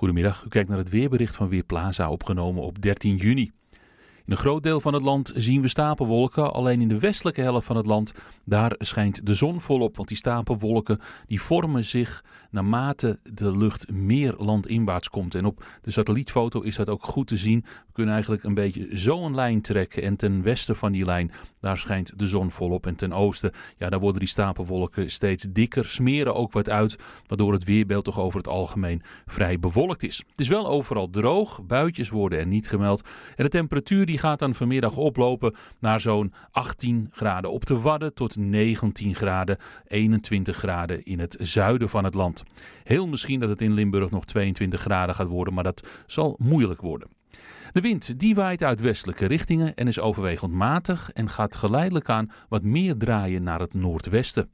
Goedemiddag, u kijkt naar het weerbericht van Weerplaza opgenomen op 13 juni een groot deel van het land zien we stapelwolken. Alleen in de westelijke helft van het land, daar schijnt de zon volop. Want die stapelwolken die vormen zich naarmate de lucht meer landinwaarts komt. En op de satellietfoto is dat ook goed te zien. We kunnen eigenlijk een beetje zo een lijn trekken. En ten westen van die lijn, daar schijnt de zon volop. En ten oosten, ja, daar worden die stapelwolken steeds dikker. Smeren ook wat uit, waardoor het weerbeeld toch over het algemeen vrij bewolkt is. Het is wel overal droog. Buitjes worden er niet gemeld. En de temperatuur die gaat dan vanmiddag oplopen naar zo'n 18 graden op de Wadden tot 19 graden, 21 graden in het zuiden van het land. Heel misschien dat het in Limburg nog 22 graden gaat worden, maar dat zal moeilijk worden. De wind die waait uit westelijke richtingen en is overwegend matig en gaat geleidelijk aan wat meer draaien naar het noordwesten.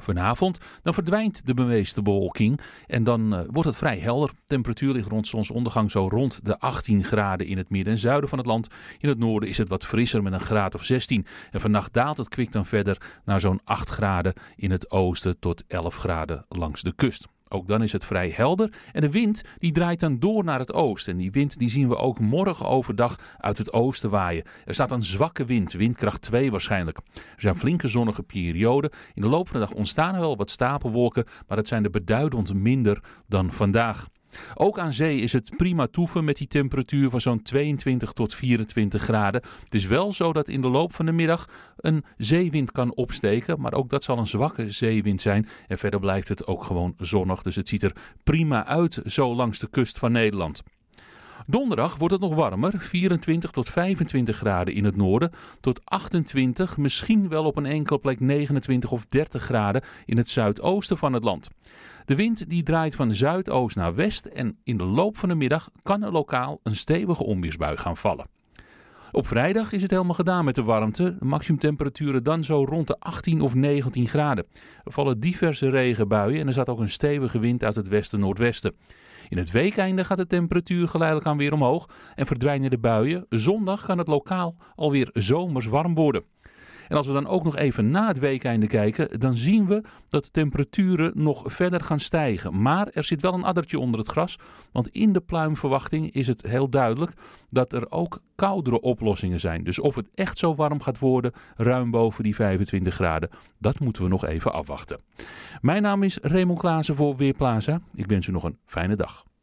Vanavond dan verdwijnt de beweeste bewolking en dan eh, wordt het vrij helder. Temperatuur ligt rond zonsondergang zo rond de 18 graden in het midden en zuiden van het land. In het noorden is het wat frisser met een graad of 16. En vannacht daalt het kwik dan verder naar zo'n 8 graden in het oosten tot 11 graden langs de kust. Ook dan is het vrij helder en de wind die draait dan door naar het oosten. En die wind die zien we ook morgen overdag uit het oosten waaien. Er staat een zwakke wind, windkracht 2 waarschijnlijk. Er zijn flinke zonnige perioden. In de loop van de dag ontstaan er wel wat stapelwolken, maar dat zijn er beduidend minder dan vandaag. Ook aan zee is het prima toeven met die temperatuur van zo'n 22 tot 24 graden. Het is wel zo dat in de loop van de middag een zeewind kan opsteken, maar ook dat zal een zwakke zeewind zijn. En verder blijft het ook gewoon zonnig, dus het ziet er prima uit zo langs de kust van Nederland. Donderdag wordt het nog warmer, 24 tot 25 graden in het noorden, tot 28, misschien wel op een enkele plek 29 of 30 graden in het zuidoosten van het land. De wind die draait van zuidoost naar west en in de loop van de middag kan er lokaal een stevige onweersbui gaan vallen. Op vrijdag is het helemaal gedaan met de warmte. Maximumtemperaturen dan zo rond de 18 of 19 graden. Er vallen diverse regenbuien en er staat ook een stevige wind uit het westen-noordwesten. westen noordwesten in het weekeinde gaat de temperatuur geleidelijk aan weer omhoog en verdwijnen de buien. Zondag kan het lokaal alweer zomers warm worden. En als we dan ook nog even na het weekeinde kijken, dan zien we dat de temperaturen nog verder gaan stijgen. Maar er zit wel een addertje onder het gras, want in de pluimverwachting is het heel duidelijk dat er ook koudere oplossingen zijn. Dus of het echt zo warm gaat worden, ruim boven die 25 graden, dat moeten we nog even afwachten. Mijn naam is Raymond Klaassen voor Weerplaza. Ik wens u nog een fijne dag.